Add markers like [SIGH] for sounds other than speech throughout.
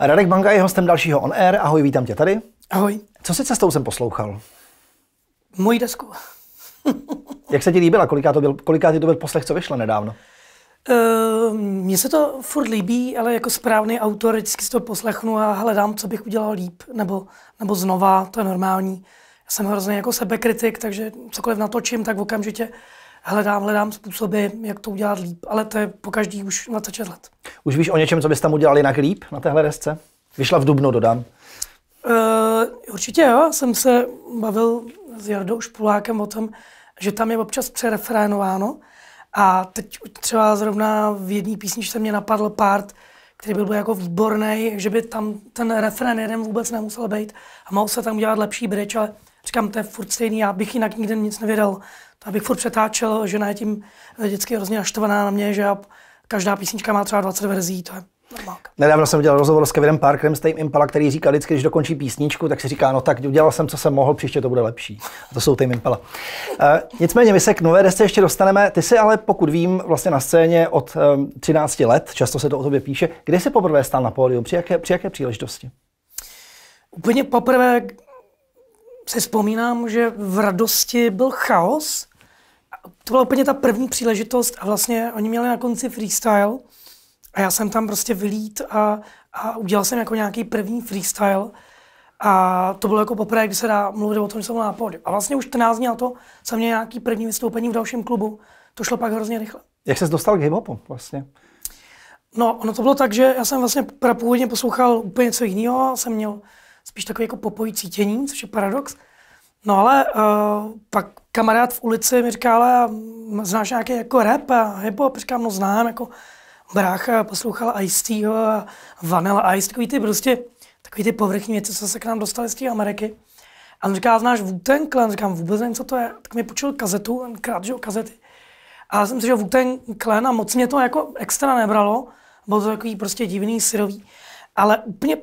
Radek Banga je hostem dalšího On Air. Ahoj, vítám tě tady. Ahoj. Co jsi cestou jsem poslouchal? Moji desku. [LAUGHS] Jak se ti líbila? Koliká to byl, koliká to byl poslech, co vyšlo nedávno? Uh, Mně se to furt líbí, ale jako správný autor vždycky si to poslechnu a hledám, co bych udělal líp, nebo, nebo znova, to je normální. Já jsem hrozně jako sebekritik, takže cokoliv natočím, tak okamžitě hledám, hledám způsoby, jak to udělat líp. Ale to je po každý už 26 let. Už víš o něčem, co bys tam udělal jinak líp na téhle desce? Vyšla v Dubnu, dodám. Uh, určitě jo, jsem se bavil s Jardou Špulákem o tom, že tam je občas přerefrénováno. A teď třeba zrovna v jedné písničce mě napadl part, který byl, byl jako výborný, že by tam ten refrén jeden vůbec nemusel být a mohl se tam udělat lepší bridge, ale Říkám, to je furt stejný, já bych jinak nikdy nic nevěděl. To abych furt přetáčel, že eh, je tím vždycky hrozně naštvaná na mě, že já, každá písnička má třeba 20 verzí, to je normálka. Nedávno jsem dělal rozhovor s Kevinem Parkerem s Tame Impala, který říkal vždycky, když dokončí písničku, tak si říká, no tak udělal jsem, co jsem mohl, příště to bude lepší. A to jsou Tame Impala. E, nicméně my se k nové desce ještě dostaneme. Ty jsi ale, pokud vím, vlastně na scéně od um, eh, 13 let, často se to o tobě píše. Kdy jsi poprvé stál na pódiu? Při jaké, při jaké příležitosti? Úplně poprvé, se vzpomínám, že v radosti byl chaos. To byla úplně ta první příležitost a vlastně oni měli na konci freestyle a já jsem tam prostě vylít a, a udělal jsem jako nějaký první freestyle a to bylo jako poprvé, kdy se dá mluvit o tom, že jsem byl na pódiu. A vlastně už 14 dní na to jsem měl nějaký první vystoupení v dalším klubu. To šlo pak hrozně rychle. Jak se dostal k hiphopu vlastně? No, ono to bylo tak, že já jsem vlastně původně poslouchal úplně něco jiného. Jsem měl spíš takový jako popojí cítění, což je paradox. No ale uh, pak kamarád v ulici mi říká, ale mm, znáš nějaký jako rap a hip hop? Říkám, no znám, jako brácha poslouchal ice a Vanilla Ice, takový ty prostě, takový ty povrchní věci, co se k nám dostali z té Ameriky. A on říká, znáš Wu-Tang Clan? Říkám, vůbec nevím, co to je. Tak mi počul kazetu, on krát, že kazety. A já jsem si, že Wu-Tang Clan a moc mě to jako extra nebralo. Bylo to takový prostě divný, syrový. Ale úplně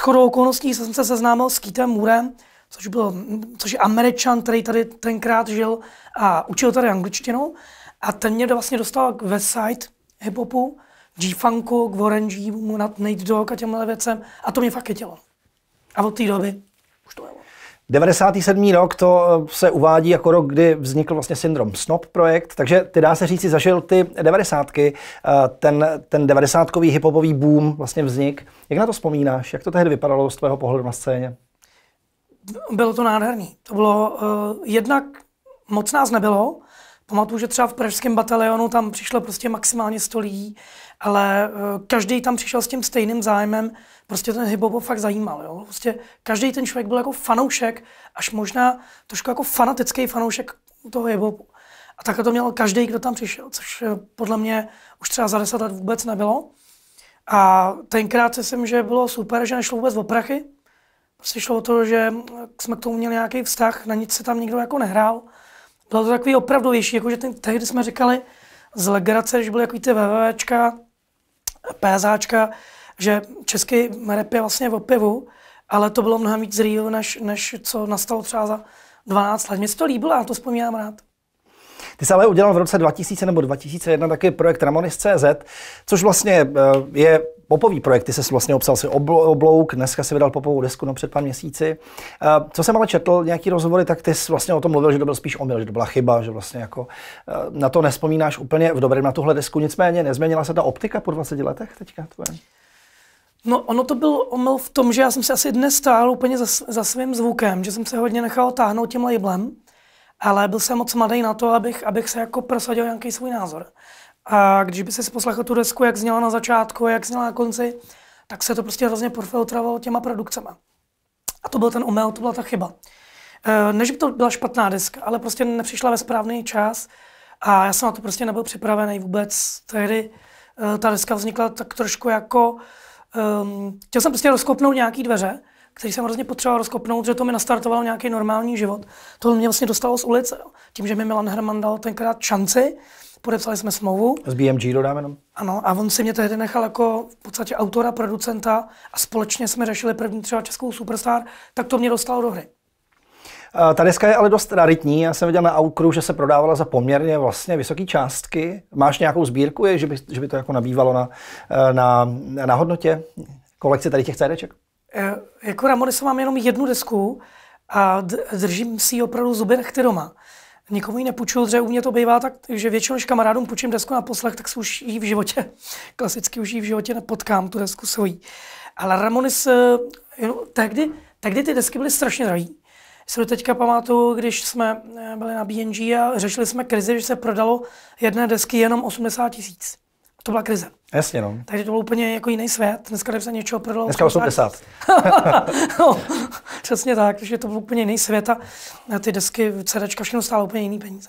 chodou okolností jsem se seznámil s Keithem Murem, což, byl, což je američan, který tady tenkrát žil a učil tady angličtinu. A ten mě vlastně dostal k Westside hiphopu, hopu G-funku, k Warren G, Nate Dogg a těmhle věcem. A to mě fakt chytilo. A od té doby už to je. 97. rok to eh, se uvádí jako rok, kdy vznikl vlastně syndrom SNOP projekt, takže ty dá se říct, zažil ty 90. Eh, ten, ten 90. hiphopový boom vlastně vznik. Jak na to vzpomínáš? Jak to tehdy vypadalo z tvého pohledu na scéně? Bylo to nádherný. To bylo uh, jednak moc nás nebylo. Pamatuju, že třeba v pražském batalionu tam přišlo prostě maximálně 100 lidí ale eh, každý tam přišel s tím stejným zájmem, prostě ten hip fakt zajímal. Jo? Prostě každý ten člověk byl jako fanoušek, až možná trošku jako fanatický fanoušek toho hip -hopu. A takhle to měl každý, kdo tam přišel, což eh, podle mě už třeba za deset let vůbec nebylo. A tenkrát si myslím, že bylo super, že nešlo vůbec o prachy. Prostě šlo o to, že jsme k tomu měli nějaký vztah, na nic se tam nikdo jako nehrál. Bylo to takový opravdovější, jako že ten, tehdy jsme říkali z legrace, že byly jako ty VVVčka, PZáčka, že český rap je vlastně o pivu, ale to bylo mnohem víc real, než, než co nastalo třeba za 12 let. Mně se to líbilo a to vzpomínám rád. Ty jsi ale udělal v roce 2000 nebo 2001 taky projekt Ramonis.cz, což vlastně eh, je popový projekty se vlastně obsal si oblouk, dneska si vydal popovou desku no, před pár měsíci. Eh, co jsem ale četl, nějaký rozhovory, tak ty jsi vlastně o tom mluvil, že to byl spíš omyl, že to byla chyba, že vlastně jako eh, na to nespomínáš úplně v dobrém na tuhle desku. Nicméně nezměnila se ta optika po 20 letech teďka tvoje? No, ono to byl omyl v tom, že já jsem se asi dnes stál úplně za, za svým zvukem, že jsem se hodně nechal táhnout tím labelem, ale byl jsem moc mladý na to, abych, abych se jako prosadil nějaký svůj názor. A když by si poslechl tu desku, jak zněla na začátku a jak zněla na konci, tak se to prostě hrozně profiltrovalo těma produkcemi. A to byl ten omyl, to byla ta chyba. E, než by to byla špatná deska, ale prostě nepřišla ve správný čas a já jsem na to prostě nebyl připravený vůbec. Tehdy e, ta deska vznikla tak trošku jako... Um, chtěl jsem prostě rozkopnout nějaké dveře, které jsem hrozně potřeboval rozkopnout, že to mi nastartovalo nějaký normální život. To mě vlastně dostalo z ulice, tím, že mi Milan Herman dal tenkrát šanci, podepsali jsme smlouvu. S BMG dodáme jenom. Ano, a on si mě tehdy nechal jako v podstatě autora, producenta a společně jsme řešili první třeba českou superstar, tak to mě dostalo do hry. Ta deska je ale dost raritní. Já jsem viděl na Aukru, že se prodávala za poměrně vlastně vysoké částky. Máš nějakou sbírku, je, že, by, že by to jako nabývalo na, na, na hodnotě kolekce tady těch CDček? E, jako Ramonesa mám jenom jednu desku a držím si ji opravdu zuby nechty doma nikomu ji nepůjčuju, že u mě to bývá tak, že většinou, když kamarádům půjčím desku na poslech, tak si už ji v životě, [LAUGHS] klasicky už ji v životě nepotkám, tu desku svojí. Ale Ramonis, eh, jo, tehdy, tehdy ty desky byly strašně drahý. Si to teďka pamatuju, když jsme eh, byli na BNG a řešili jsme krizi, že se prodalo jedné desky jenom 80 tisíc to byla krize. Jasně, no. Takže to byl úplně jako jiný svět. Dneska jde se něčeho prodalo. Dneska 80. [LAUGHS] no, přesně tak, takže to byl úplně jiný svět a ty desky, CDčka, všechno stálo úplně jiný peníze.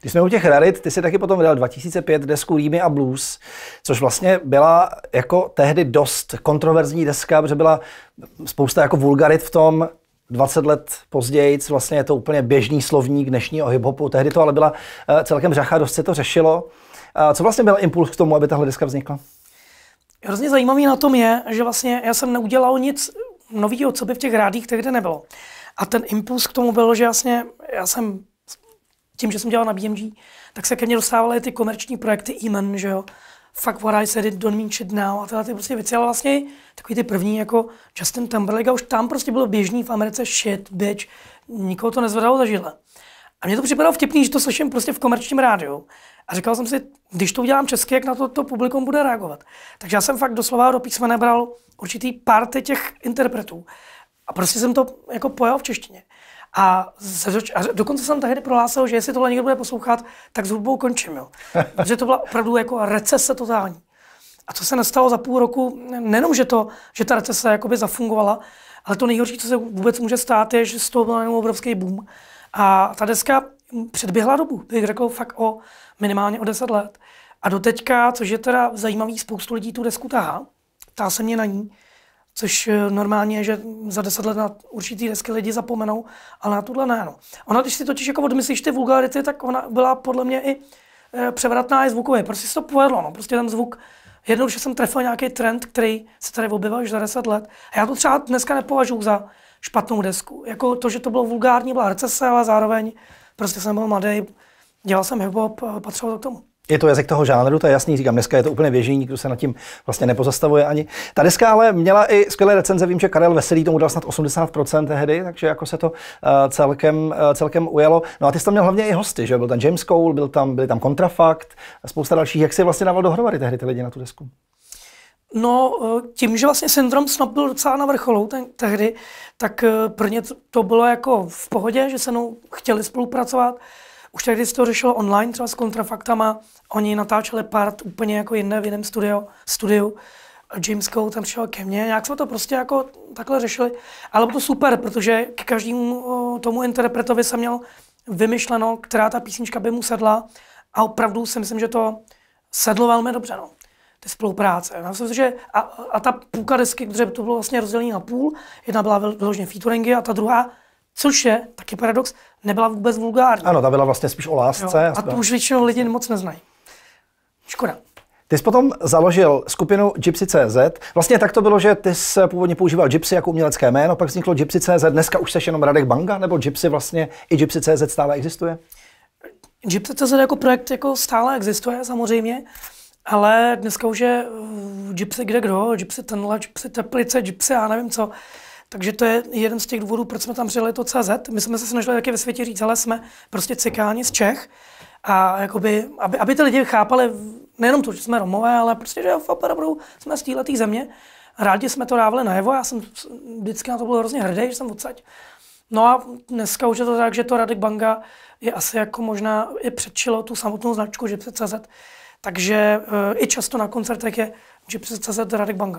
Když jsme u těch rarit, ty si taky potom vydal 2005 desku Rýmy a Blues, což vlastně byla jako tehdy dost kontroverzní deska, protože byla spousta jako vulgarit v tom, 20 let později, vlastně je to úplně běžný slovník dnešního hiphopu, tehdy to ale byla eh, celkem řacha, dost se to řešilo. Co vlastně byl impuls k tomu, aby tahle deska vznikla? Hrozně zajímavý na tom je, že vlastně já jsem neudělal nic nového, co by v těch rádích tehdy nebylo. A ten impuls k tomu byl, že vlastně já jsem tím, že jsem dělal na BMG, tak se ke mně dostávaly ty komerční projekty Eman, že jo. Fuck what I said it, don't mean shit now a tyhle ty prostě věci, ale vlastně takový ty první jako Justin Timberlake a už tam prostě bylo běžný v Americe shit, bitch, nikoho to nezvedalo za žile. A mně to připadalo vtipný, že to slyším prostě v komerčním rádiu. A říkal jsem si, když to udělám česky, jak na to, to publikum bude reagovat. Takže já jsem fakt doslova do písma nebral určitý party těch interpretů. A prostě jsem to jako pojal v češtině. A, se, a dokonce jsem tehdy prohlásil, že jestli tohle někdo bude poslouchat, tak s hudbou končím. Jo. [LAUGHS] Protože to byla opravdu jako recese totální. A co se nestalo za půl roku, nejenom, že, to, že ta recese jakoby zafungovala, ale to nejhorší, co se vůbec může stát, je, že z toho byl obrovský boom. A ta deska předběhla dobu, bych řekl fakt o minimálně o 10 let. A do teďka, což je teda zajímavý, spoustu lidí tu desku tahá, ptá se mě na ní, což eh, normálně je, že za 10 let na určitý desky lidi zapomenou, ale na tuhle ne. No. Ona, když si totiž jako odmyslíš ty vulgarity, tak ona byla podle mě i eh, převratná i zvukově. Prostě se to povedlo, no. prostě ten zvuk, že jsem trefil nějaký trend, který se tady objevil už za 10 let. A já to třeba dneska nepovažuji za špatnou desku. Jako to, že to bylo vulgární, byla recese, ale zároveň prostě jsem byl mladý, dělal jsem hip-hop, eh, patřilo to k tomu. Je to jazyk toho žánru, to je jasný, říkám, dneska je to úplně běžný, nikdo se nad tím vlastně nepozastavuje ani. Ta deska ale měla i skvělé recenze, vím, že Karel Veselý tomu dal snad 80% tehdy, takže jako se to uh, celkem, uh, celkem ujelo. No a ty jsi tam měl hlavně i hosty, že byl tam James Cole, byl tam, byli tam Kontrafakt, spousta dalších. Jak si vlastně dával dohromady tehdy ty lidi na tu desku? No, eh, tím, že vlastně syndrom snob byl docela na vrcholu ten, tehdy, tak eh, pro ně to bylo jako v pohodě, že se mnou chtěli spolupracovat. Už tehdy se to řešilo online, třeba s kontrafaktama. Oni natáčeli part úplně jako jiné v jiném studio, studiu. James Cole tam přišel ke mně, nějak jsme to prostě jako takhle řešili. Ale bylo to super, protože k každému eh, tomu interpretovi jsem měl vymyšleno, která ta písnička by mu sedla. A opravdu si myslím, že to sedlo velmi dobře. No ty spolupráce. Já myslím, že a, a ta půlka desky, protože to bylo vlastně rozdělení na půl, jedna byla vyloženě featuringy a ta druhá, což je taky paradox, nebyla vůbec vulgární. Ano, ta byla vlastně spíš o lásce. Jo, a to už většinou lidi moc neznají. Škoda. Ty jsi potom založil skupinu Gypsy.cz. Vlastně tak to bylo, že ty jsi původně používal Gypsy jako umělecké jméno, pak vzniklo Gypsy.cz. Dneska už seš jenom Radek Banga, nebo Gypsy vlastně i Gypsy.cz stále existuje? Gypsy.cz jako projekt jako stále existuje samozřejmě. Ale dneska už je eh, gypsy kde kdo, gypsy tenhle, gypsy teplice, gypsy já nevím co. Takže to je jeden z těch důvodů, proč jsme tam přijeli to CZ. My jsme se snažili taky ve světě říct, ale jsme prostě cikáni z Čech. A jakoby, aby, aby ty lidi chápali nejenom to, že jsme Romové, ale prostě, že opravdu jsme z této země. Rádi jsme to dávali najevo, já jsem vždycky na to byl hrozně hrdý, že jsem odsaď. No a dneska už je to tak, že to Radek Banga je asi jako možná i předčilo tu samotnou značku že Gypsy.cz, takže eh, i často na koncertech je Gypsy.cz Radek Banga.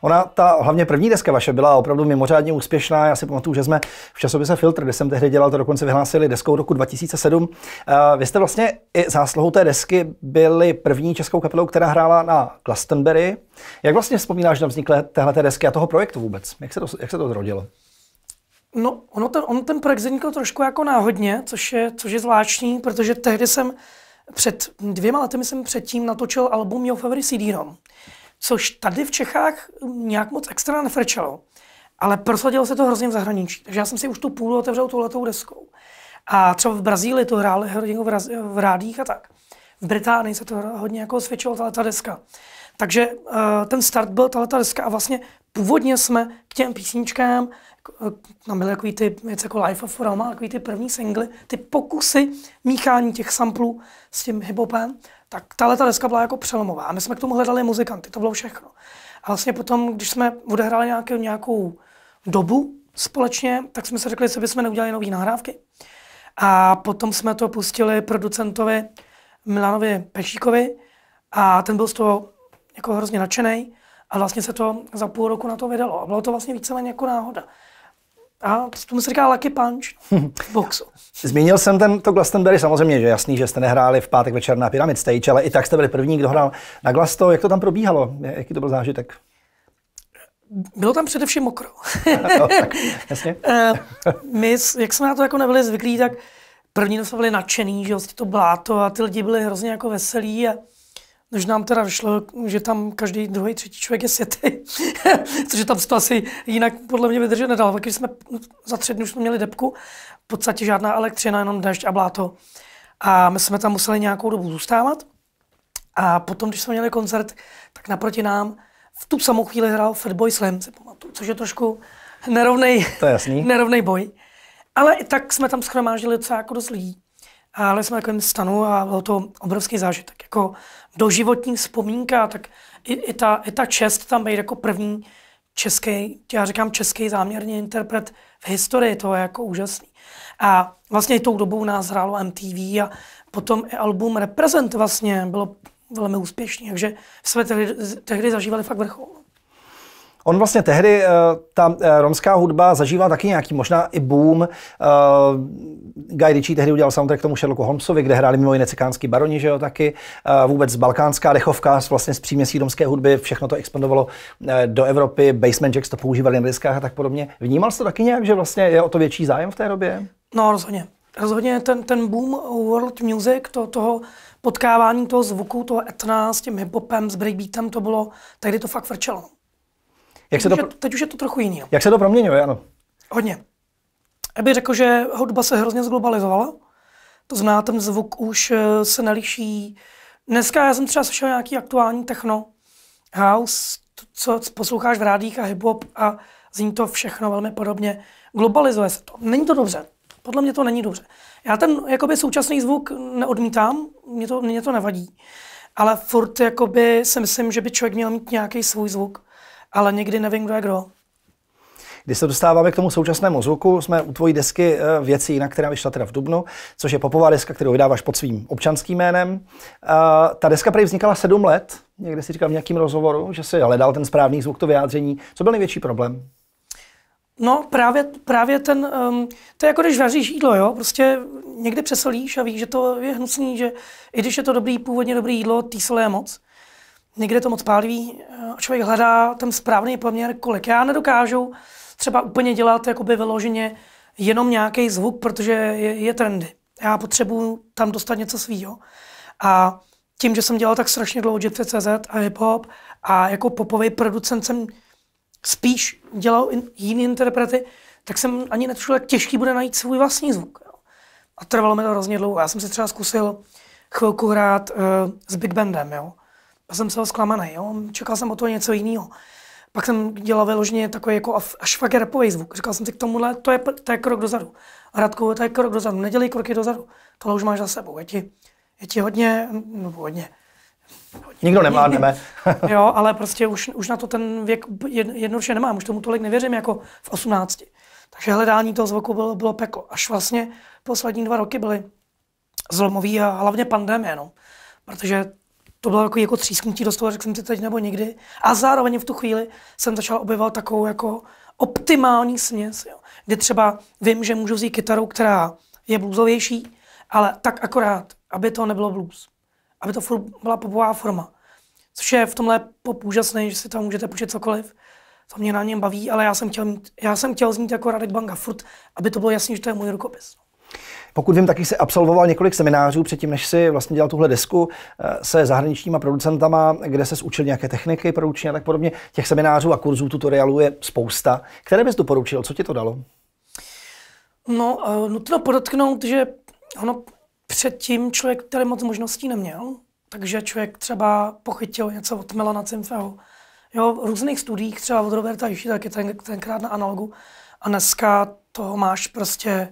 Ona, ta hlavně první deska vaše byla opravdu mimořádně úspěšná. Já si pamatuju, že jsme v časopise Filtr, kde jsem tehdy dělal, to dokonce vyhlásili deskou roku 2007. Eh, vy jste vlastně i zásluhou té desky byli první českou kapelou, která hrála na Glastonbury. Jak vlastně vzpomínáš na vznikle téhle desky a toho projektu vůbec? Jak se to, jak se to zrodilo? No, ono ten, on ten projekt vznikl trošku jako náhodně, což je, což je zvláštní, protože tehdy jsem před dvěma lety, myslím, předtím natočil album Your Favorite CD-ROM, což tady v Čechách nějak moc extra nefrčelo, ale prosadilo se to hrozně v zahraničí. Takže já jsem si už tu půl otevřel letou deskou. A třeba v Brazílii to hráli hodně jako v, raz, v rádích a tak. V Británii se to hodně jako osvědčilo, leta deska. Takže uh, ten start byl ta leta deska a vlastně původně jsme k těm písničkám tam no, byly takový ty věci jako Life of Roma, takový ty první singly, ty pokusy míchání těch samplů s tím hiphopem, tak tahle ta deska byla jako přelomová. A my jsme k tomu hledali muzikanty, to bylo všechno. A vlastně potom, když jsme odehráli nějakou, nějakou dobu společně, tak jsme si řekli, že bychom neudělali nové nahrávky. A potom jsme to pustili producentovi Milanovi Pešíkovi a ten byl z toho jako hrozně nadšený a vlastně se to za půl roku na to vydalo. A bylo to vlastně víceméně jako náhoda. A tomu se říká lucky punch v boxu. [LAUGHS] Zmínil jsem ten, to Glastonbury samozřejmě, že jasný, že jste nehráli v pátek večer na Pyramid Stage, ale i tak jste byli první, kdo hrál na Glasto. Jak to tam probíhalo? Jaký to byl zážitek? Bylo tam především mokro. [LAUGHS] no, jasně. [LAUGHS] Eh, my, jak jsme na to jako nebyli zvyklí, tak první jsme byli nadšený, že vlastně to bláto a ty lidi byli hrozně jako veselí a než nám teda vyšlo, že tam každý druhý, třetí člověk je světý, [LAUGHS] což tam se to asi jinak podle mě vydržet nedal. Když jsme za tři dny už jsme měli depku, v podstatě žádná elektřina, jenom dešť a bláto. A my jsme tam museli nějakou dobu zůstávat. A potom, když jsme měli koncert, tak naproti nám v tu samou chvíli hrál Fatboy Slim, si pamatuju, což je trošku nerovnej, to je jasný. [LAUGHS] nerovnej boj. Ale i tak jsme tam schromáždili docela jako dost lidí ale jsme takovým stanu a bylo to obrovský zážitek. Jako doživotní vzpomínka, tak i, i, ta, i ta čest tam být jako první český, já říkám český záměrně interpret v historii, to je jako úžasný. A vlastně i tou dobou nás hrálo MTV a potom i album Represent vlastně bylo velmi úspěšný, takže jsme tehdy, tehdy zažívali fakt vrchol. On vlastně tehdy, eh, ta eh, romská hudba zažívá taky nějaký možná i boom. Eh, Guy Ritchie tehdy udělal soundtrack k tomu Sherlocku Holmesovi, kde hráli mimo jiné cikánský baroni, že jo, taky. Vůbec balkánská dechovka vlastně z příměsí romské hudby, všechno to expandovalo do Evropy, basement jacks to používali na diskách a tak podobně. Vnímal jsi to taky nějak, že vlastně je o to větší zájem v té době? No rozhodně. Rozhodně ten, ten boom world music, to, toho potkávání toho zvuku, toho etna s tím hip-hopem, s breakbeatem, to bylo, tehdy to fakt vrčelo. Jak teď, se to, je, teď už je to trochu jiný. Jak se to proměňuje, ano? Hodně. Já bych řekl, že hudba se hrozně zglobalizovala. To zná, ten zvuk už eh, se neliší. Dneska já jsem třeba slyšel nějaký aktuální techno, house, co posloucháš v rádích a hip-hop a zní to všechno velmi podobně. Globalizuje se to. Není to dobře. Podle mě to není dobře. Já ten jakoby, současný zvuk neodmítám, mě to, mě to nevadí. Ale furt jakoby, si myslím, že by člověk měl mít nějaký svůj zvuk ale nikdy nevím, kdo je kdo. Když se dostáváme k tomu současnému zvuku, jsme u tvojí desky eh, věcí, na která vyšla teda v Dubnu, což je popová deska, kterou vydáváš pod svým občanským jménem. Eh, ta deska prý vznikala sedm let, někde si říkal v nějakém rozhovoru, že si hledal ten správný zvuk, to vyjádření. Co byl největší problém? No právě, právě ten, um, to je jako když vaříš jídlo, jo, prostě někdy přesolíš a víš, že to je hnusný, že i když je to dobrý, původně dobrý jídlo, tý je moc. Někde to moc pálivý eh, a člověk hledá ten správný poměr, kolik. Já nedokážu třeba úplně dělat jakoby vyloženě jenom nějaký zvuk, protože je, je trendy. Já potřebuju tam dostat něco svýho. A tím, že jsem dělal tak strašně dlouho CZ a hip-hop a jako popový producent jsem spíš dělal in, jiné interprety, tak jsem ani netušil, jak těžký bude najít svůj vlastní zvuk. Jo. A trvalo mi to hrozně dlouho. Já jsem si třeba zkusil chvilku hrát uh, s Big Bandem, jo a jsem byl zklamaný, jo? čekal jsem o to něco jiného. Pak jsem dělal vyloženě takový jako až fakt rapový zvuk. Říkal jsem si k tomuhle, to je, to je krok dozadu. A Radku, to je krok dozadu, nedělej kroky dozadu. Tohle už máš za sebou, je ti, je ti hodně, no hodně, hodně. Nikdo nevládneme. [LAUGHS] jo, ale prostě už, už na to ten věk jednoduše nemám, už tomu tolik nevěřím jako v 18. Takže hledání toho zvuku bylo, bylo peklo. Až vlastně poslední dva roky byly zlomový a hlavně pandemie, no. Protože to bylo jako, jako třísknutí do stola, řekl jsem si teď nebo nikdy. A zároveň v tu chvíli jsem začal objevovat takovou jako optimální směs, jo. kde třeba vím, že můžu vzít kytaru, která je bluesovější, ale tak akorát, aby to nebylo blues. Aby to byla popová forma. Což je v tomhle pop úžasný, že si tam můžete počet cokoliv. To mě na něm baví, ale já jsem chtěl, mít, já jsem chtěl znít jako Radek Banga furt, aby to bylo jasný, že to je můj rukopis. Pokud vím, taky se absolvoval několik seminářů předtím, než si vlastně dělal tuhle desku eh, se zahraničníma producentama, kde se učil nějaké techniky produkční a tak podobně. Těch seminářů a kurzů, tutoriálů je spousta. Které bys doporučil? Co ti to dalo? No, eh, nutno podotknout, že ono předtím člověk tady moc možností neměl, takže člověk třeba pochytil něco od Melana Cimfeho. Jo, v různých studiích, třeba od Roberta Jiši, tak je ten, tenkrát na analogu. A dneska toho máš prostě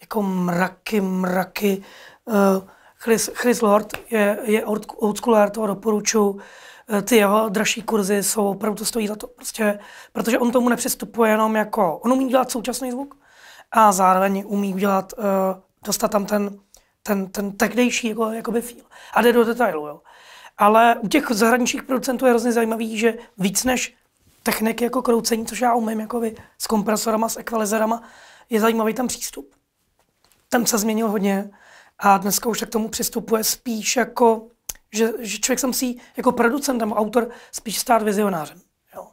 jako mraky, mraky. Eh, Chris, Chris Lord je, je oldschooler, toho doporučuji. Eh, ty jeho dražší kurzy jsou opravdu, stojí za to prostě, protože on tomu nepřistupuje jenom jako, on umí dělat současný zvuk a zároveň umí udělat, eh, dostat tam ten, ten, ten tehdejší jako, jakoby feel. A jde do detailu, jo. Ale u těch zahraničních producentů je hrozně zajímavý, že víc než techniky jako kroucení, což já umím jako vy, s kompresorama, s equalizerama, je zajímavý tam přístup tam se změnil hodně a dneska už se k tomu přistupuje spíš jako, že, že člověk se musí jako producent nebo autor spíš stát vizionářem. Jo.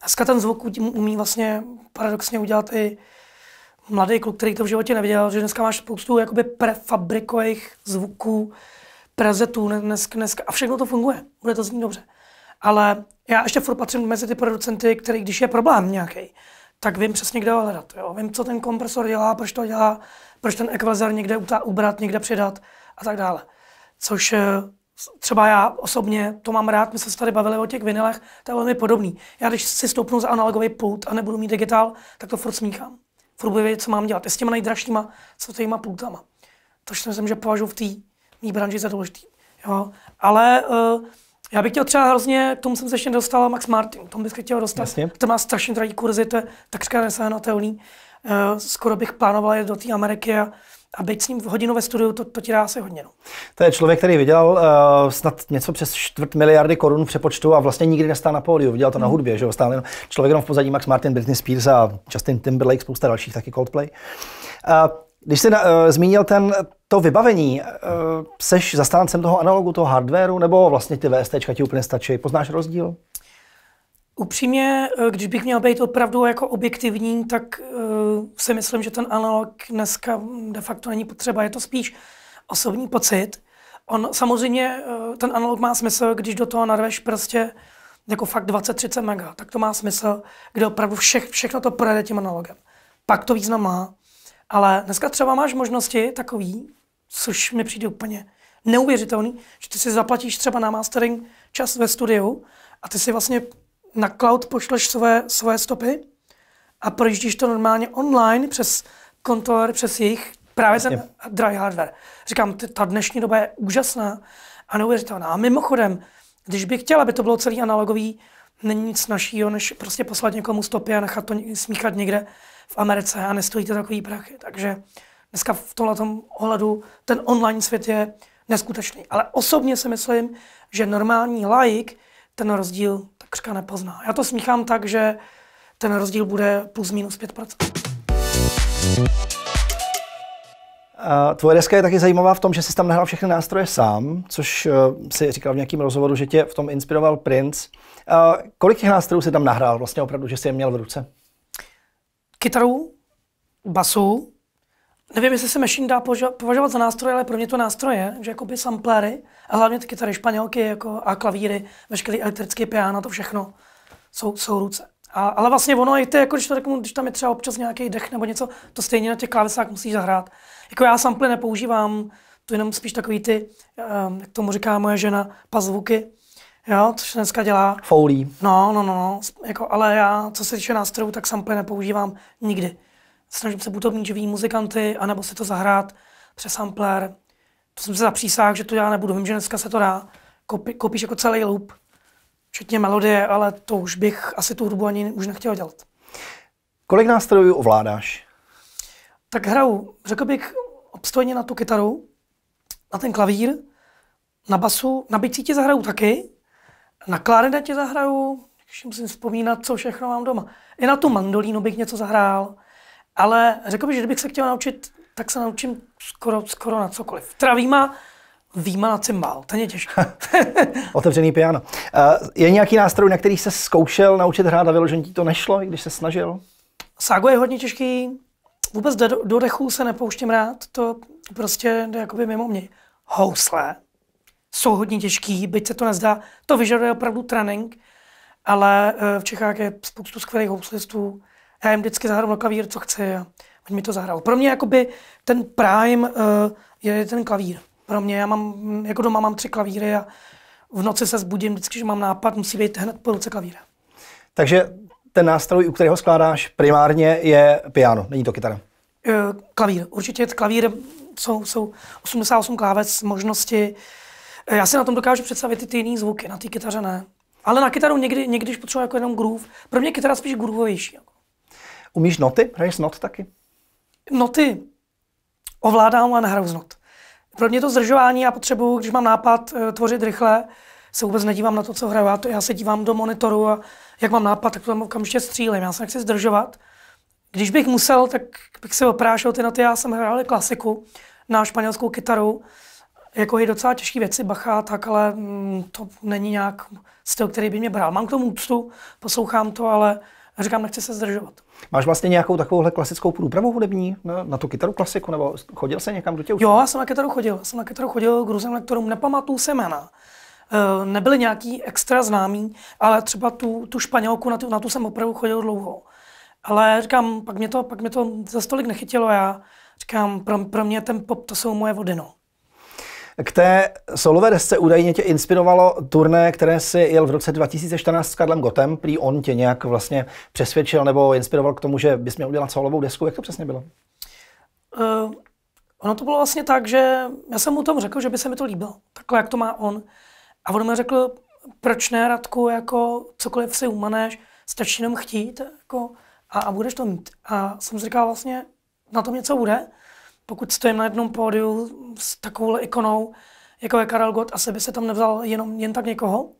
Dneska ten zvuk umí vlastně paradoxně udělat i mladý kluk, který to v životě neviděl, že dneska máš spoustu jakoby prefabrikových zvuků, prezetů dneska, dneska a všechno to funguje, bude to znít dobře. Ale já ještě furt patřím mezi ty producenty, který, když je problém nějaký, tak vím přesně, kde ho hledat. Jo. Vím, co ten kompresor dělá, proč to dělá, proč ten ekvalizer někde ubrat, někde přidat a tak dále. Což eh, třeba já osobně to mám rád, my jsme se tady bavili o těch vinilech, to je velmi podobný. Já když si stoupnu za analogový pult a nebudu mít digitál, tak to furt smíchám. Furt budu vědět, co mám dělat. I s těma nejdražšíma, co těma pultama. To si myslím, že považuji v té mý branži za důležitý. Jo? Ale uh, já bych chtěl třeba hrozně, k tomu jsem se ještě dostala Max Martin, tomu bych chtěl dostat. Jasně. To má strašně drahý kurzy, to je takřka nesahnatelný. Eh, skoro bych plánoval jít do té Ameriky a a být s ním v hodinu ve studiu, to, to ti dá asi hodně. No. To je člověk, který vydělal uh, snad něco přes čtvrt miliardy korun v přepočtu a vlastně nikdy nestál na pódiu. Viděl to mm. na hmm. hudbě, že jo? Stál jenom člověk jenom v pozadí Max Martin, Britney Spears a Justin Timberlake, spousta dalších, taky Coldplay. Uh, když jsi na, uh, zmínil ten, to vybavení, uh, seš zastáncem toho analogu, toho hardwareu, nebo vlastně ty VST ti úplně stačí? Poznáš rozdíl? Upřímně, eh, když bych měl být opravdu jako objektivní, tak uh, si myslím, že ten analog dneska hm, de facto není potřeba. Je to spíš osobní pocit. On samozřejmě, uh, ten analog má smysl, když do toho narveš prostě jako fakt 20-30 mega, tak to má smysl, kde opravdu všech, všechno to projede tím analogem. Pak to význam má. Ale dneska třeba máš možnosti takový, což mi přijde úplně neuvěřitelný, že ty si zaplatíš třeba na mastering čas ve studiu a ty si vlastně na cloud pošleš svoje, svoje stopy a projíždíš to normálně online přes kontor, přes jejich právě vlastně. ten dry hardware. Říkám, ta dnešní doba je úžasná a neuvěřitelná. A mimochodem, když bych chtěl, aby to bylo celý analogový, není nic snažšího, než prostě poslat někomu stopy a nechat to smíchat někde v Americe a nestojí to takový prachy. Takže dneska v tomhle ohledu ten online svět je neskutečný. Ale osobně si myslím, že normální laik ten rozdíl takřka nepozná. Já to smíchám tak, že ten rozdíl bude plus minus 5%. A tvoje deska je taky zajímavá v tom, že jsi tam nahrál všechny nástroje sám, což uh, si říkal v nějakém rozhovoru, že tě v tom inspiroval Prince. Uh, kolik těch nástrojů jsi tam nahrál vlastně opravdu, že jsi je měl v ruce? Kytaru, basu, nevím, jestli se machine dá považovat za nástroje, ale pro mě to nástroje, že by samplery, a hlavně ty kytary španělky jako a klavíry, veškerý elektrický piano, to všechno jsou, jsou ruce. A, ale vlastně ono, i ty, jako když, to řeknu, když tam je třeba občas nějaký dech nebo něco, to stejně na těch klávesách musíš zahrát. Jako já samply nepoužívám, to jenom spíš takový ty, um, jak tomu říká moje žena, pazvuky, jo, což dneska dělá. Foulí. No, no, no, no, jako, ale já, co se týče nástrojů, tak samply nepoužívám nikdy. Snažím se buď to mít živý muzikanty, anebo si to zahrát přes sampler. To jsem se zapřísáhl, že to já nebudu. Vím, že dneska se to dá. Kopi, kopíš jako celý loop, včetně melodie, ale to už bych asi tu hudbu ani už nechtěl dělat. Kolik nástrojů ovládáš? tak hraju, řekl bych, obstojně na tu kytaru, na ten klavír, na basu, na bicí ti zahraju taky, na klarinetě zahraju, když musím vzpomínat, co všechno mám doma. I na tu mandolínu bych něco zahrál, ale řekl bych, že kdybych se chtěl naučit, tak se naučím skoro, skoro na cokoliv. Travíma, Výma na cymbál, ten je těžký. [LAUGHS] Otevřený piano. Eh, je nějaký nástroj, na který se zkoušel naučit hrát a vyložení ti to nešlo, i když se snažil? Ságo je hodně těžký, vůbec do, do dechů se nepouštím rád, to prostě jde jakoby mimo mě. Housle jsou hodně těžký, byť se to nezdá, to vyžaduje opravdu trénink, ale eh, v Čechách je spoustu skvělých houslistů. Já jim vždycky zahrám na klavír, co chci a on mi to zahrál. Pro mě jakoby ten prime eh, je ten klavír. Pro mě, já mám, hm, jako doma mám tři klavíry a v noci se zbudím vždycky, že mám nápad, musí být hned po ruce klavíra. Takže ten nástroj, u kterého skládáš primárně, je piano, není to kytara. Eh, klavír. Určitě klavír jsou, jsou 88 klávec možnosti. Eh, já si na tom dokážu představit i ty jiné zvuky, na té kytaře ne. Ale na kytaru někdy, někdy když potřebuji jako jenom groove. Pro mě kytara spíš groovovější. Jako. Umíš noty? Hraješ not taky? Noty ovládám a nehraju z not. Pro mě to zdržování, já potřebuji, když mám nápad, eh, tvořit rychle, se vůbec nedívám na to, co hraju. Já, to, já se dívám do monitoru a jak mám nápad, tak to tam okamžitě střílím. Já se nechci zdržovat. Když bych musel, tak bych se oprášil ty noty. Já jsem hrál klasiku na španělskou kytaru. Jako je docela těžké věci, bacha, tak, ale mm, to není nějak styl, který by mě bral. Mám k tomu úctu, poslouchám to, ale říkám, nechci se zdržovat. Máš vlastně nějakou takovouhle klasickou průpravu hudební na, na tu kytaru klasiku, nebo chodil jsi někam do těch? Jo, já jsem na kytaru chodil, jsem na kytaru chodil k různým lektorům, nepamatuju se jména, Eh, nebyly nějaký extra známí, ale třeba tu, tu španělku, na tu, na tu jsem opravdu chodil dlouho. Ale říkám, pak mě to, pak mě to za stolik nechytilo já. Říkám, pro, pro mě ten pop, to jsou moje vody, no. K té solové desce údajně tě inspirovalo turné, které si jel v roce 2014 s Karlem Gotem. Prý on tě nějak vlastně přesvědčil nebo inspiroval k tomu, že bys měl udělat solovou desku. Jak to přesně bylo? Uh, ono to bylo vlastně tak, že já jsem mu tomu řekl, že by se mi to líbilo. Takhle, jak to má on. A on mi řekl, proč ne, Radku, jako cokoliv si umaneš, stačí jenom chtít jako, a, a budeš to mít. A jsem si říkal vlastně, na tom něco bude, pokud stojím na jednom pódiu s takovou ikonou, jako je Karel Gott, asi by se tam nevzal jenom jen tak někoho.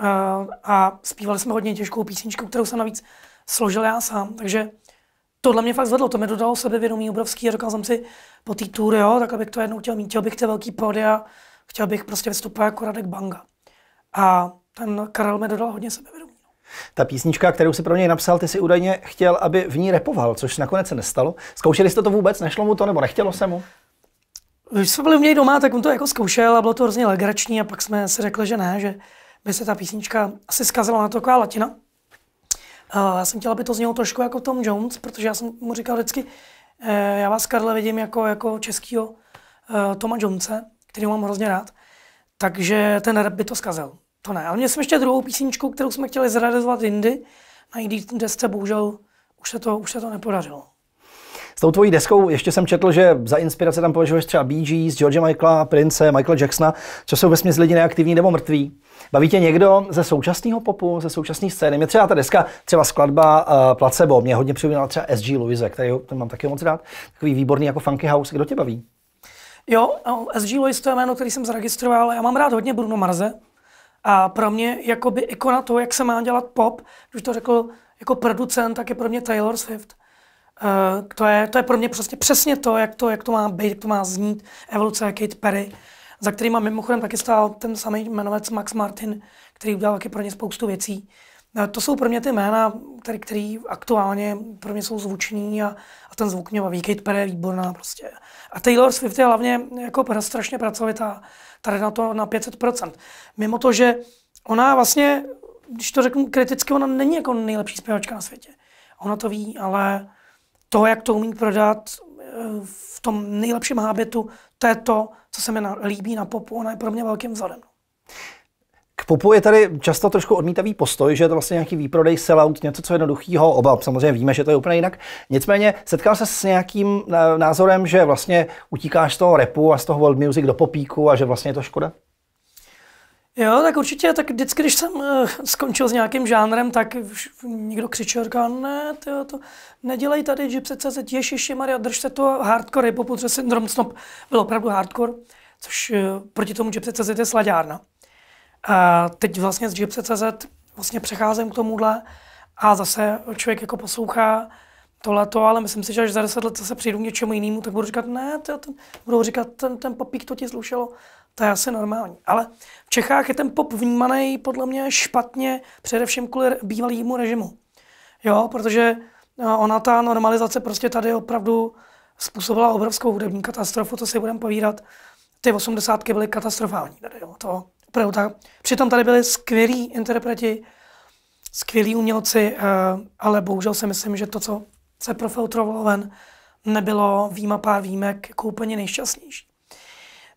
A, a zpívali jsme hodně těžkou písničku, kterou jsem navíc složil já sám, takže tohle mě fakt zvedlo, to mi dodalo sebevědomí obrovský a říkal jsem si po té tour, jo, tak abych to jednou chtěl mít, chtěl bych ty velký pódia, chtěl bych prostě vystupovat jako Radek Banga. A ten Karel mi dodal hodně sebevědomí. Ta písnička, kterou si pro něj napsal, ty si údajně chtěl, aby v ní repoval, což nakonec se nestalo. Zkoušeli jste to vůbec? Nešlo mu to nebo nechtělo se mu? Když jsme byli u něj doma, tak on to jako zkoušel a bylo to hrozně legrační a pak jsme si řekli, že ne, že by se ta písnička asi zkazila na taková latina. A já jsem chtěla, aby to znělo trošku jako Tom Jones, protože já jsem mu říkal vždycky, eh, já vás, Karle, vidím jako, jako českýho eh, Toma Jonesa který mám hrozně rád. Takže ten rap by to zkazil. To ne. Ale měli jsme ještě druhou písničku, kterou jsme chtěli zrealizovat jindy. Na jiný desce bohužel už se to, už se to nepodařilo. S tou tvojí deskou ještě jsem četl, že za inspiraci tam považuješ třeba Bee Gees, George Michaela, Prince, Michaela Jacksona, co jsou vesměs lidi neaktivní nebo mrtví. Baví tě někdo ze současného popu, ze současné scény? Mě třeba ta deska, třeba skladba uh, Placebo, mě hodně připomínala třeba SG Louise, který ten mám taky moc rád. Takový výborný jako Funky House. Kdo tě baví? Jo, SG Lois to je jméno, který jsem zaregistroval, ale já mám rád hodně Bruno Marze. A pro mě jakoby ikona toho, jak se má dělat pop, když to řekl jako producent, tak je pro mě Taylor Swift. Uh, to, je, to je pro mě přesně, prostě přesně to, jak to, jak to má být, jak to má znít, evoluce Kate Perry, za kterýma mimochodem taky stál ten samý jmenovec Max Martin, který udělal taky pro ně spoustu věcí. Eh, to jsou pro mě ty jména, který, který aktuálně pro mě jsou zvuční a, a ten zvuk mě baví. Kate Perry je výborná prostě. A Taylor Swift je hlavně jako strašně pracovitá. Tady na to na 500%. Mimo to, že ona vlastně, když to řeknu kriticky, ona není jako nejlepší zpěvačka na světě. Ona to ví, ale to, jak to umí prodat eh, v tom nejlepším hábitu, to je to, co se mi líbí na popu. Ona je pro mě velkým vzorem. K popu je tady často trošku odmítavý postoj, že je to vlastně nějaký výprodej, sellout, něco co jednoduchého, oba samozřejmě víme, že to je úplně jinak. Nicméně setkal se s nějakým eh, názorem, že vlastně utíkáš z toho repu a z toho world music do popíku a že vlastně je to škoda? Jo, tak určitě, tak vždycky, když jsem uh, skončil s nějakým žánrem, tak někdo křičel, říká, ne, tyjo, to nedělej tady, že přece se ježiši Maria, drž se to hardcore, protože syndrom snob. byl opravdu hardcore, což uh, proti tomu, že přece je sladárna. A teď vlastně z Gypsy.cz vlastně přecházím k tomuhle a zase člověk jako poslouchá tohleto, ale myslím si, že až za deset let zase přijdu k něčemu jinému, tak budu říkat, ne, to ten, budu říkat, ten, ten popík to ti zlušelo, to je asi normální. Ale v Čechách je ten pop vnímaný podle mě špatně, především kvůli bývalému režimu. Jo, protože eh, ona ta normalizace prostě tady opravdu způsobila obrovskou hudební katastrofu, to si budeme povídat. Ty osmdesátky byly katastrofální tady, jo, to Opravdu tak. Přitom tady byli skvělí interpreti, skvělí umělci, eh, ale bohužel si myslím, že to, co se profiltrovalo ven, nebylo výma pár výjimek jako úplně nejšťastnější.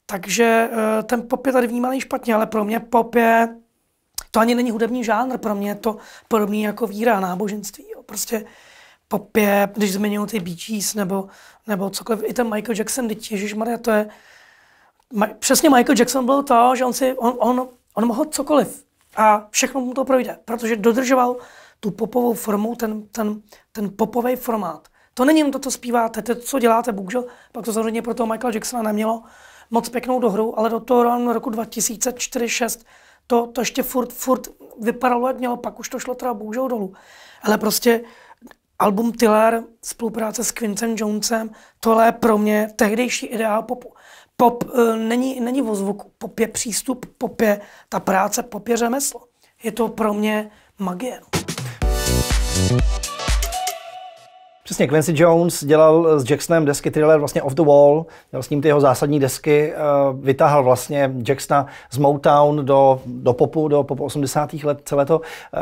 Takže eh, ten pop je tady vnímaný špatně, ale pro mě pop je, to ani není hudební žánr, pro mě je to podobný jako víra náboženství. Jo. Prostě pop je, když zmiňují ty Bee Gees nebo, nebo cokoliv, i ten Michael Jackson, teď Maria, to je, přesně Michael Jackson byl to, že on, si, on, on, on mohl cokoliv a všechno mu to projde, protože dodržoval tu popovou formu, ten, ten, ten popový formát. To není jen to, co zpíváte, to, co děláte, bohužel, pak to samozřejmě pro toho Michael Jacksona nemělo moc pěknou dohru, ale do toho roku 2004 6 to, to ještě furt, furt vypadalo, jak mělo, pak už to šlo teda bohužel dolů. Ale prostě album Tiller, spolupráce s Quincem Jonesem, tohle je pro mě tehdejší ideál popu. Pop eh, není, není o zvuku, pop je přístup, pop je ta práce, pop je řemeslo. Je to pro mě magie. you Přesně, Quincy Jones dělal s Jacksonem desky thriller vlastně off the wall, dělal s ním ty jeho zásadní desky, eh, vytáhl vlastně Jacksona z Motown do, do popu, do popu 80. let, celé to, eh,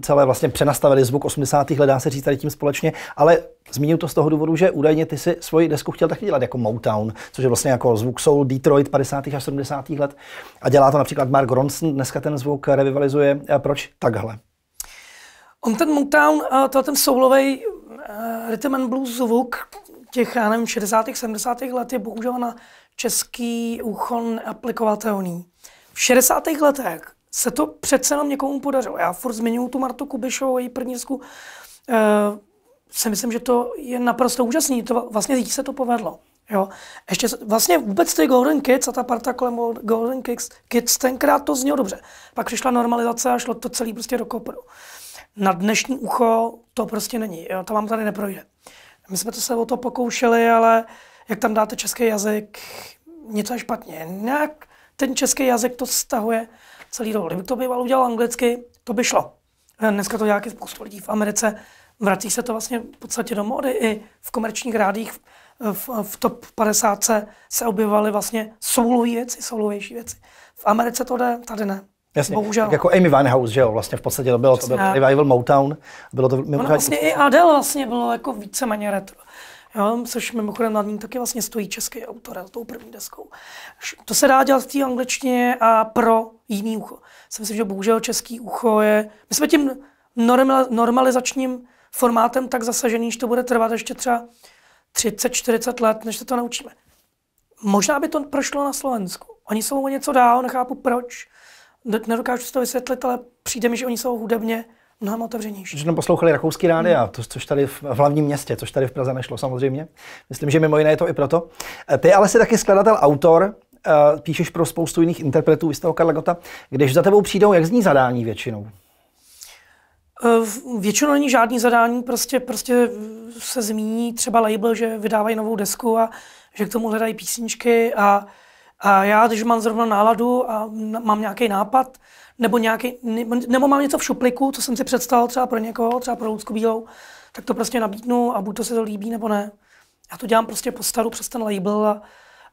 celé vlastně přenastavili zvuk 80. let, dá se říct tady tím společně, ale zmínil to z toho důvodu, že údajně ty si svoji desku chtěl taky dělat jako Motown, což je vlastně jako zvuk soul Detroit 50. a 70. let. A dělá to například Mark Ronson, dneska ten zvuk revivalizuje. Proč takhle? On ten Motown, to ten soulový eh, rhythm and blues zvuk těch, já nevím, 60. 70. let je bohužel na český ucho neaplikovatelný. V 60. letech se to přece jenom někomu podařilo. Já furt zmiňuji tu Martu Kubišovou, její zku. Uh, eh, si myslím, že to je naprosto úžasný. To vlastně lidi se to povedlo. Jo. Ještě vlastně vůbec ty Golden Kids a ta parta kolem Golden Kids, Kids tenkrát to znělo dobře. Pak přišla normalizace a šlo to celý prostě do kopru na dnešní ucho to prostě není. Jo? To vám tady neprojde. My jsme to se o to pokoušeli, ale jak tam dáte český jazyk, něco je špatně. Nějak ten český jazyk to stahuje celý dol. Kdyby to býval udělal anglicky, to by šlo. Dneska to nějaký spoustu lidí v Americe. Vrací se to vlastně v podstatě do mody. I v komerčních rádích v, v top 50 se objevovaly vlastně soulový věci, soulovější věci. V Americe to jde, tady ne. Jasně. Bohužel. Tak jako Amy Winehouse, že jo, vlastně v podstatě to bylo, to bylo revival Motown. Bylo to mimo... vlastně i Adele vlastně bylo jako víceméně retro. Jo, což mimochodem nad ním taky vlastně stojí český autor s tou první deskou. To se dá dělat v té angličtině a pro jiný ucho. Si myslím, že bohužel český ucho je... My jsme tím normalizačním formátem tak zasažený, že to bude trvat ještě třeba 30-40 let, než se to naučíme. Možná by to prošlo na Slovensku. Oni jsou o něco dál, nechápu proč nedokážu si to vysvětlit, ale přijde mi, že oni jsou hudebně mnohem otevřenější. Že jsme poslouchali rakouský rádia, hmm. to, což tady v, v hlavním městě, což tady v Praze nešlo samozřejmě. Myslím, že mimo jiné je to i proto. E, ty ale jsi taky skladatel, autor, e, píšeš pro spoustu jiných interpretů, vy jste Karla Gota. Když za tebou přijdou, jak zní zadání většinou? E, většinou není žádný zadání, prostě, prostě se zmíní třeba label, že vydávají novou desku a že k tomu hledají písničky a a já, když mám zrovna náladu a mám nějaký nápad, nebo, nějaký, nebo mám něco v šupliku, co jsem si představil třeba pro někoho, třeba pro Lucku Bílou, tak to prostě nabídnu a buď to se to líbí, nebo ne. Já to dělám prostě po staru přes ten label, a,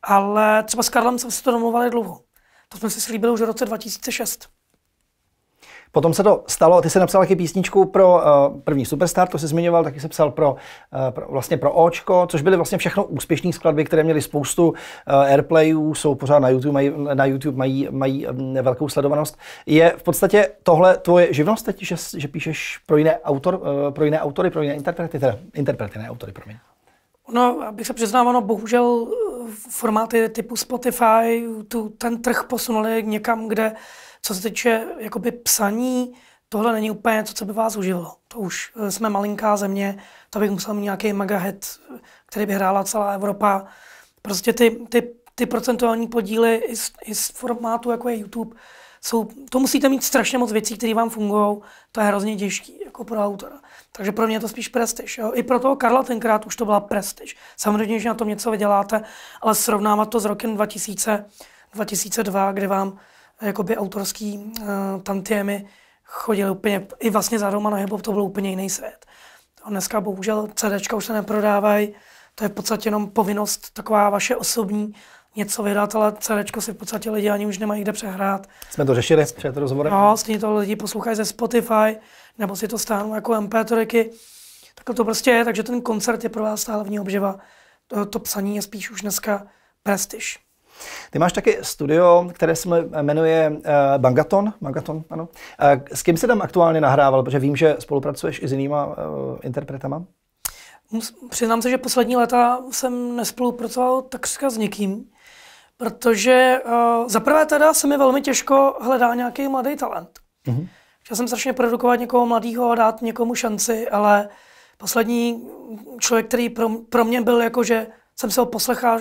ale třeba s Karlem jsme se to domluvali dlouho. To jsme si slíbili už v roce 2006. Potom se to stalo, ty jsi napsal taky písničku pro uh, první Superstar, to jsi zmiňoval, taky jsi psal pro, uh, pro, vlastně pro Očko, což byly vlastně všechno úspěšné skladby, které měly spoustu uh, airplayů, jsou pořád na YouTube, mají, na YouTube mají, mají um, velkou sledovanost. Je v podstatě tohle tvoje živnost teď, že, že píšeš pro jiné, autor, uh, pro jiné autory, pro jiné interprety, teda interprety, ne autory, pro mě. No, abych se přiznal, ono bohužel formáty typu Spotify tu, ten trh posunuli někam, kde co se týče jakoby psaní, tohle není úplně něco, co by vás uživilo. To už eh, jsme malinká země, to bych musel mít nějaký megahead, eh, který by hrála celá Evropa. Prostě ty, ty, ty procentuální podíly i z, i z formátu, jako je YouTube, jsou, to musíte mít strašně moc věcí, které vám fungují, to je hrozně těžký jako pro autora. Takže pro mě je to spíš prestiž. Jo. I pro toho Karla tenkrát už to byla prestiž. Samozřejmě, že na tom něco vyděláte, ale srovnávat to s rokem 2000, 2002, kde vám jakoby autorský uh, eh, tantiemy chodili úplně, i vlastně za Romana Hebov to byl úplně jiný svět. A dneska bohužel CDčka už se neprodávají, to je v podstatě jenom povinnost taková vaše osobní, něco vydat, ale CDčko si v podstatě lidi ani už nemají kde přehrát. Jsme to řešili před rozhovorem? No, stejně to lidi poslouchají ze Spotify, nebo si to stáhnou jako MP3. tak to prostě je, takže ten koncert je pro vás stále v ní obživa. To, to psaní je spíš už dneska prestiž. Ty máš taky studio, které se jmenuje eh, Bangaton, Bangaton ano. Eh, s kým se tam aktuálně nahrával, protože vím, že spolupracuješ i s jinýma eh, interpretama? Přiznám se, že poslední léta jsem nespolupracoval takřka s nikým, protože uh, za prvé teda se mi velmi těžko hledá nějaký mladý talent. Mm-hmm. Chtěl jsem strašně produkovat někoho mladého a dát někomu šanci, ale poslední člověk, který pro, pro mě byl jako, že jsem se ho poslechal,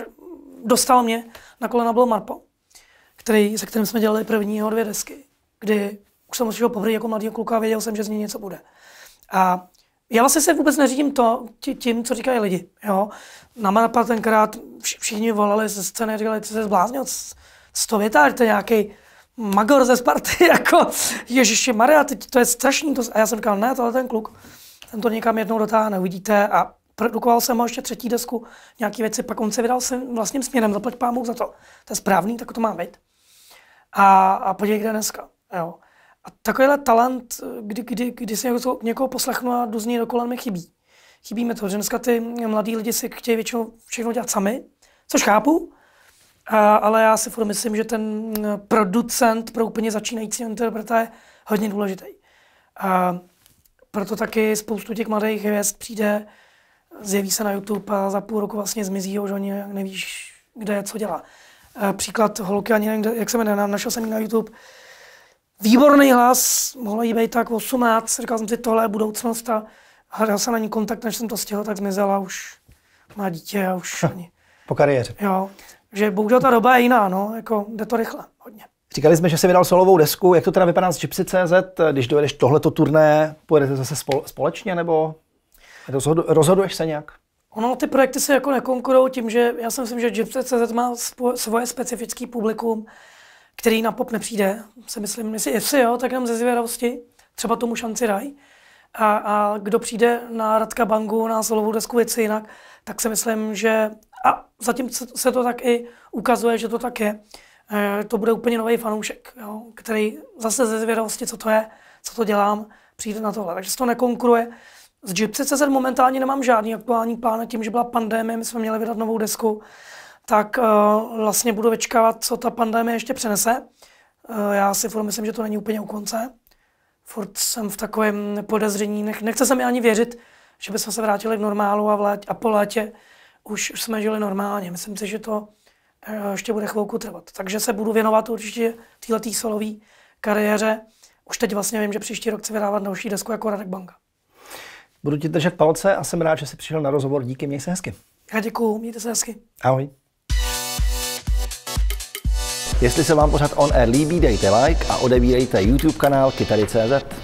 dostal mě na kolena byl Marpo, který, se kterým jsme dělali první jeho dvě desky, kdy už jsem ho poprvé jako mladý kluka a věděl jsem, že z ní něco bude. A já vlastně se vůbec neřídím to, tím, co říkají lidi. Jo? Na Marpa tenkrát všichni volali ze scény říkali, že se zbláznil, to větář, to je nějaký magor ze Sparty, [LAUGHS] jako Ježíši Maria, teď to je strašný. To, a já jsem říkal, ne, tohle ten kluk, ten to někam jednou dotáhne, uvidíte. A produkoval jsem ho ještě třetí desku, nějaké věci, pak on se vydal se vlastním směrem, zaplať pámu za to. To je správný, tak to má být. A, a podívej, kde dneska. Jo. A takovýhle talent, kdy, kdy, kdy si někoho, někoho poslechnu a jdu z něj do kolen, mi chybí. Chybí mi to, že dneska ty mladí lidi si chtějí většinou všechno dělat sami, což chápu, a, ale já si furt myslím, že ten producent pro úplně začínající interpreta je hodně důležitý. A proto taky spoustu těch mladých hvězd přijde zjeví se na YouTube a za půl roku vlastně zmizí, už oni nevíš, kde je, co dělá. Eh, příklad holky, ani nevím, jak se jmenuje, našel jsem ji na YouTube. Výborný hlas, mohla jí být tak 18, říkal jsem si, tohle je budoucnost a hledal jsem na ní kontakt, než jsem to stihl, tak zmizela už má dítě a už hm. ani. Po kariéře. Jo, že bohužel ta doba je jiná, no, jako jde to rychle, hodně. Říkali jsme, že jsi vydal solovou desku, jak to teda vypadá z Gypsy.cz, když dojedeš tohleto turné, pojedete zase společně, nebo Rozhodu, rozhoduješ se nějak? Ono, ty projekty se jako nekonkurují tím, že já si myslím, že Gypsy.cz má svoje specifické publikum, který na pop nepřijde. Si myslím, jestli, jestli jo, tak jenom ze zvědavosti. Třeba tomu šanci raj. A, a kdo přijde na Radka Bangu, na solovou desku věci jinak, tak si myslím, že... A zatím se to tak i ukazuje, že to tak je. E, to bude úplně nový fanoušek, jo, který zase ze zvědavosti, co to je, co to dělám, přijde na tohle. Takže se to nekonkuruje. Z Gypsy CZ momentálně nemám žádný aktuální plán, tím, že byla pandémie, my jsme měli vydat novou desku, tak uh, vlastně budu vyčkávat, co ta pandémie ještě přenese. Uh, eh, já si furt myslím, že to není úplně u konce. Furt jsem v takovém podezření, nech, nechce se mi ani věřit, že bychom se vrátili k normálu a, v létě, a po létě už, už jsme žili normálně. Myslím si, že to uh, ještě bude chvilku trvat. Takže se budu věnovat určitě této solové kariéře. Už teď vlastně vím, že příští rok chci vydávat další desku jako Radek Banga. Budu ti držet palce a jsem rád, že jsi přišel na rozhovor. Díky, měj se hezky. Já děkuju, mějte se hezky. Ahoj. Jestli se vám pořád On Air líbí, dejte like a odebírejte YouTube kanál Kytary.cz.